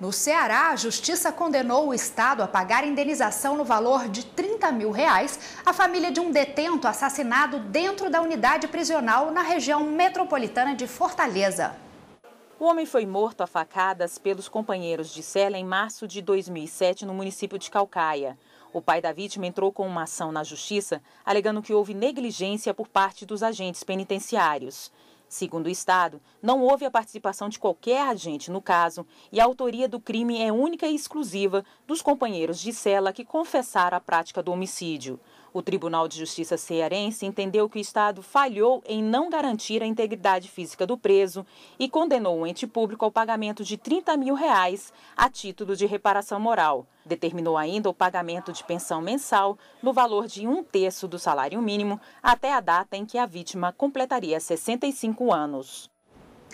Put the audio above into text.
No Ceará, a Justiça condenou o Estado a pagar indenização no valor de 30 mil reais à família de um detento assassinado dentro da unidade prisional na região metropolitana de Fortaleza. O homem foi morto a facadas pelos companheiros de cela em março de 2007 no município de Calcaia. O pai da vítima entrou com uma ação na justiça, alegando que houve negligência por parte dos agentes penitenciários. Segundo o Estado, não houve a participação de qualquer agente no caso e a autoria do crime é única e exclusiva dos companheiros de cela que confessaram a prática do homicídio. O Tribunal de Justiça cearense entendeu que o Estado falhou em não garantir a integridade física do preso e condenou o ente público ao pagamento de 30 mil reais a título de reparação moral. Determinou ainda o pagamento de pensão mensal no valor de um terço do salário mínimo até a data em que a vítima completaria 65 anos.